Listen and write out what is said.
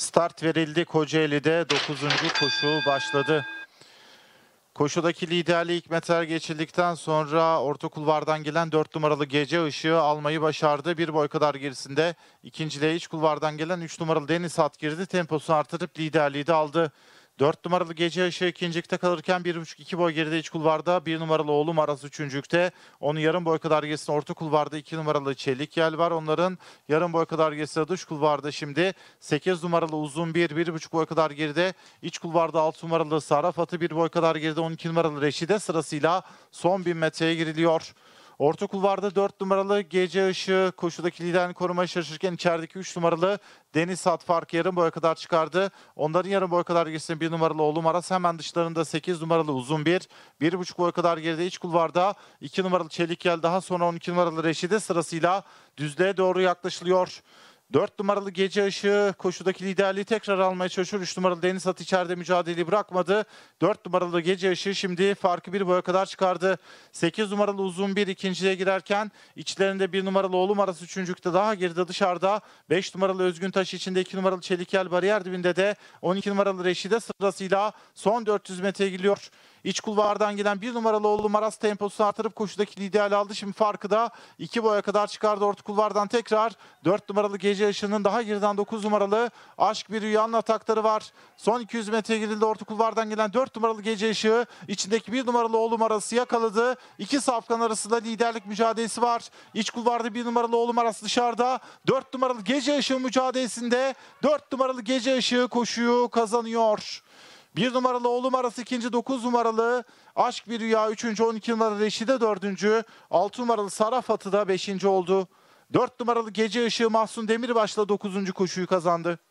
Start verildi Kocaeli'de 9. koşu başladı. Koşudaki liderliği Hikmet Er geçildikten sonra orta kulvardan gelen 4 numaralı Gece ışığı almayı başardı. Bir boy kadar gerisinde ikinciliğe iç kulvardan gelen 3 numaralı Deniz Hat girdi. Temposunu artırıp liderliği de aldı. 4 numaralı Gece Işığı ikincilikte kalırken 1.5-2 boy geride iç kulvarda. 1 numaralı Oğlum Aras üçüncükte onun yarım boy kadar geçsin orta kulvarda 2 numaralı Çelik Yel var. Onların yarım boy kadar geçsin dış kulvarda şimdi. 8 numaralı Uzun 1, 1.5 boy kadar geride. iç kulvarda 6 numaralı sarafatı Atı 1 boy kadar geride. 12 numaralı Reşide sırasıyla son 1000 metreye giriliyor. Orta kulvarda 4 numaralı Gece ışığı koşudaki liderini korumaya çalışırken içerideki 3 numaralı Deniz sat farkı yarım boya kadar çıkardı. Onların yarım boya kadar gerisinde 1 numaralı Oğlum Aras hemen dışlarında 8 numaralı Uzun Bir. 1,5 boya kadar geride iç kulvarda 2 numaralı Çelik Yel daha sonra 12 numaralı Reşide sırasıyla düzlüğe doğru yaklaşılıyor. 4 numaralı Gece ışığı koşudaki liderliği tekrar almaya çalışıyor. 3 numaralı Deniz At içeride mücadeleyi bırakmadı. 4 numaralı Gece ışığı şimdi farkı bir boya kadar çıkardı. 8 numaralı Uzun bir ikinciye girerken içlerinde 1 numaralı Oğlum arası üçüncükte daha girdi dışarıda. 5 numaralı Özgün Taş içinde 2 numaralı Çelikel bariyer dibinde de 12 numaralı Reşide sırasıyla son 400 metre giriyor. İç kulvardan gelen bir numaralı oğlu Maras temposunu artırıp koşudaki liderle aldı. Şimdi farkı da iki boya kadar çıkardı orta kulvardan tekrar. Dört numaralı Gece Işın'ın daha geriden dokuz numaralı Aşk Bir Rüya'nın atakları var. Son 200 metre girildi orta kulvardan gelen dört numaralı Gece ışığı içindeki bir numaralı oğlu Maras'ı yakaladı. İki safkan arasında liderlik mücadelesi var. İç kulvarda bir numaralı oğlu Maras dışarıda. Dört numaralı Gece Işığı mücadelesinde dört numaralı Gece ışığı koşuyu kazanıyor. 1 numaralı Oğlum Arası, 2. 9 numaralı Aşk Bir Rüya, 3. 12 numaralı Reşide 4. 6 numaralı Saraf Atı da 5. oldu. 4 numaralı Gece Işığı Mahsun Demirbaş'la 9. koşuyu kazandı.